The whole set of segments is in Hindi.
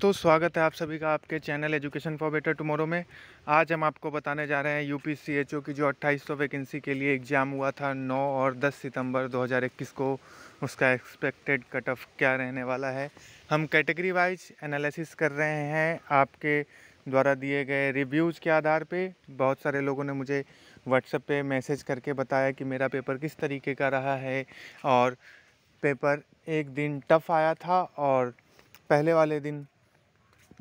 तो स्वागत है आप सभी का आपके channel education for better tomorrow में आज हम आपको बताने जा रहे हैं यू पी की जो 2800 वैकेंसी के लिए एग्ज़ाम हुआ था 9 और 10 सितंबर 2021 को उसका एक्सपेक्टेड कट ऑफ क्या रहने वाला है हम कैटेगरी वाइज एनालिसिस कर रहे हैं आपके द्वारा दिए गए रिव्यूज़ के आधार पर बहुत सारे लोगों ने मुझे व्हाट्सएप पर मैसेज करके बताया कि मेरा पेपर किस तरीके का रहा है और पेपर एक दिन टफ़ आया था और पहले वाले दिन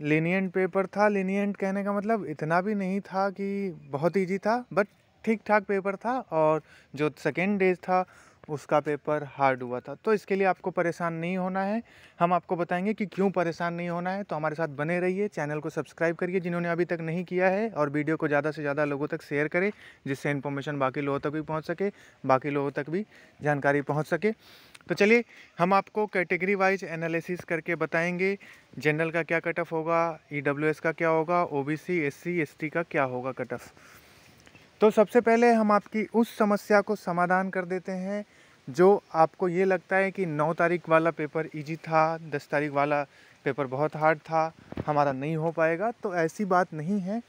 लीनियंट पेपर था लीनियंट कहने का मतलब इतना भी नहीं था कि बहुत ईजी था बट ठीक ठाक पेपर था और जो सेकेंड डेज था उसका पेपर हार्ड हुआ था तो इसके लिए आपको परेशान नहीं होना है हम आपको बताएंगे कि क्यों परेशान नहीं होना है तो हमारे साथ बने रहिए चैनल को सब्सक्राइब करिए जिन्होंने अभी तक नहीं किया है और वीडियो को ज़्यादा से ज़्यादा लोगों तक शेयर करें जिससे इन्फॉर्मेशन बाकी लोगों तक भी पहुँच सके बाकी लोगों तक भी जानकारी पहुँच सके तो चलिए हम आपको कैटेगरी वाइज एनालिसिस करके बताएंगे जनरल का क्या कट ऑफ होगा ई e का क्या होगा O B C S C S T का क्या होगा कट ऑफ तो सबसे पहले हम आपकी उस समस्या को समाधान कर देते हैं जो आपको ये लगता है कि नौ तारीख वाला पेपर इजी था दस तारीख वाला पेपर बहुत हार्ड था हमारा नहीं हो पाएगा तो ऐसी बात नहीं है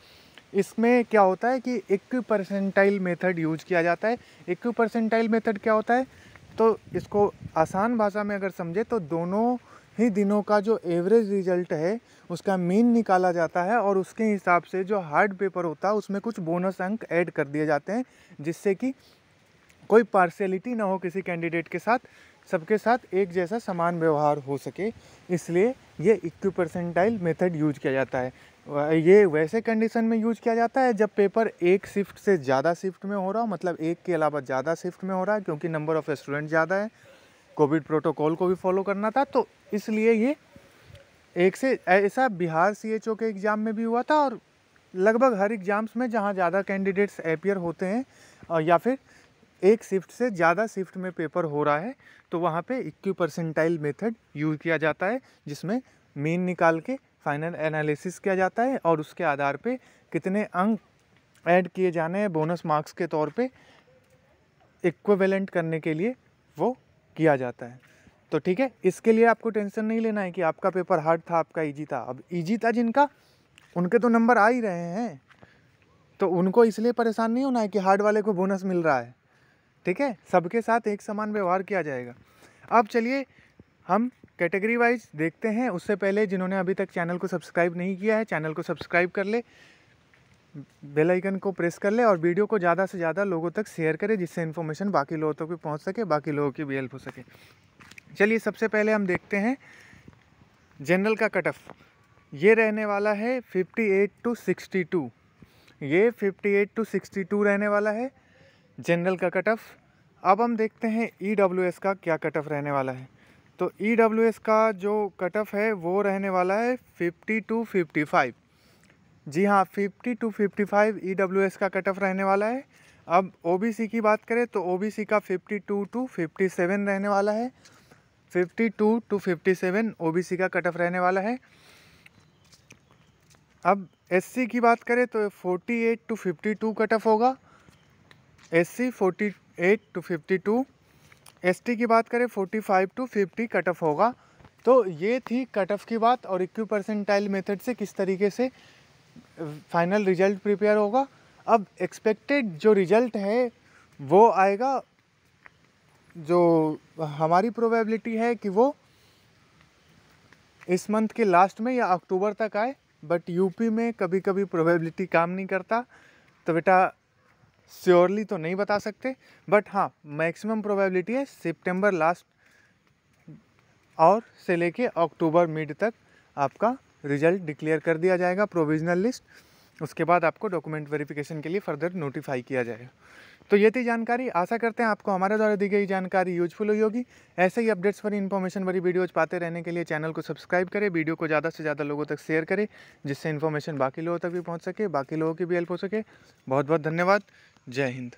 इसमें क्या होता है कि एक परसेंटाइल मेथड यूज किया जाता है एक परसेंटाइल मेथड क्या होता है तो इसको आसान भाषा में अगर समझे तो दोनों ही दिनों का जो एवरेज रिजल्ट है उसका मीन निकाला जाता है और उसके हिसाब से जो हार्ड पेपर होता है उसमें कुछ बोनस अंक ऐड कर दिए जाते हैं जिससे कि कोई पार्शलिटी ना हो किसी कैंडिडेट के साथ सबके साथ एक जैसा समान व्यवहार हो सके इसलिए ये इक्वी परसेंटाइल मेथड यूज किया जाता है ये वैसे कंडीशन में यूज किया जाता है जब पेपर एक शिफ्ट से ज़्यादा शिफ्ट में हो रहा हो मतलब एक के अलावा ज़्यादा शिफ्ट में हो रहा है क्योंकि नंबर ऑफ़ स्टूडेंट ज़्यादा है कोविड प्रोटोकॉल को भी फॉलो करना था तो इसलिए ये एक से ऐसा बिहार सी के एग्ज़ाम में भी हुआ था और लगभग हर एग्ज़ाम्स में जहाँ ज़्यादा कैंडिडेट्स अपियर होते हैं या फिर एक शिफ्ट से ज़्यादा शिफ्ट में पेपर हो रहा है तो वहाँ पे इक्वी परसेंटाइल मेथड यूज़ किया जाता है जिसमें मीन निकाल के फाइनल एनालिसिस किया जाता है और उसके आधार पे कितने अंक ऐड किए जाने हैं बोनस मार्क्स के तौर पे इक्वेलेंट करने के लिए वो किया जाता है तो ठीक है इसके लिए आपको टेंशन नहीं लेना है कि आपका पेपर हार्ड था आपका ईजी था अब ईजी था जिनका उनके तो नंबर आ ही रहे हैं तो उनको इसलिए परेशान नहीं होना है कि हार्ड वाले को बोनस मिल रहा है ठीक है सबके साथ एक समान व्यवहार किया जाएगा अब चलिए हम कैटेगरी वाइज देखते हैं उससे पहले जिन्होंने अभी तक चैनल को सब्सक्राइब नहीं किया है चैनल को सब्सक्राइब कर ले बेल आइकन को प्रेस कर ले और वीडियो को ज़्यादा से ज़्यादा लोगों तक शेयर करें जिससे इन्फॉर्मेशन बाकी लोगों तक भी पहुँच सके बाकी लोगों की भी हेल्प हो सके चलिए सबसे पहले हम देखते हैं जनरल का कट ऑफ ये रहने वाला है फिफ्टी टू सिक्सटी ये फिफ्टी टू सिक्सटी रहने वाला है जनरल का कट ऑफ अब हम देखते हैं ई e का क्या कट ऑफ रहने वाला है तो ई e का जो कट ऑफ है वो रहने वाला है फिफ्टी टू फिफ्टी फाइव जी हाँ fifty to fifty five E का कट ऑफ रहने वाला है अब ओ की बात करें तो ओ का fifty two to fifty seven रहने वाला है fifty two to fifty seven O का कट ऑफ रहने वाला है अब एस की बात करें तो forty eight to fifty two cut off होगा S C forty eight to fifty two ST की बात करें five to fifty cut off होगा तो ये थी कट ऑफ की बात और इक्वी परसेंटाइल मेथड से किस तरीके से फाइनल रिजल्ट प्रिपेयर होगा अब एक्सपेक्टेड जो रिजल्ट है वो आएगा जो हमारी प्रोबेबिलिटी है कि वो इस मंथ के लास्ट में या अक्टूबर तक आए बट यूपी में कभी कभी प्रोबेबिलिटी काम नहीं करता तो बेटा श्योरली तो नहीं बता सकते बट हाँ मैक्सिमम प्रोबेबिलिटी है सितंबर लास्ट और से लेके अक्टूबर मिड तक आपका रिजल्ट डिक्लेयर कर दिया जाएगा प्रोविजनल लिस्ट उसके बाद आपको डॉक्यूमेंट वेरिफिकेशन के लिए फर्दर नोटिफाई किया जाएगा तो ये थी जानकारी आशा करते हैं आपको हमारे द्वारा दी गई जानकारी यूजफुल हुई होगी ऐसे ही अपडेट्स पर इन्फॉर्मेशन भरी वीडियोज पाते रहने के लिए चैनल को सब्सक्राइब करें वीडियो को ज़्यादा से ज़्यादा लोगों तक शेयर करें जिससे इन्फॉर्मेशन बाकी लोगों तक भी पहुँच सके बाकी लोगों की भी हेल्प हो सके बहुत बहुत धन्यवाद जय हिंद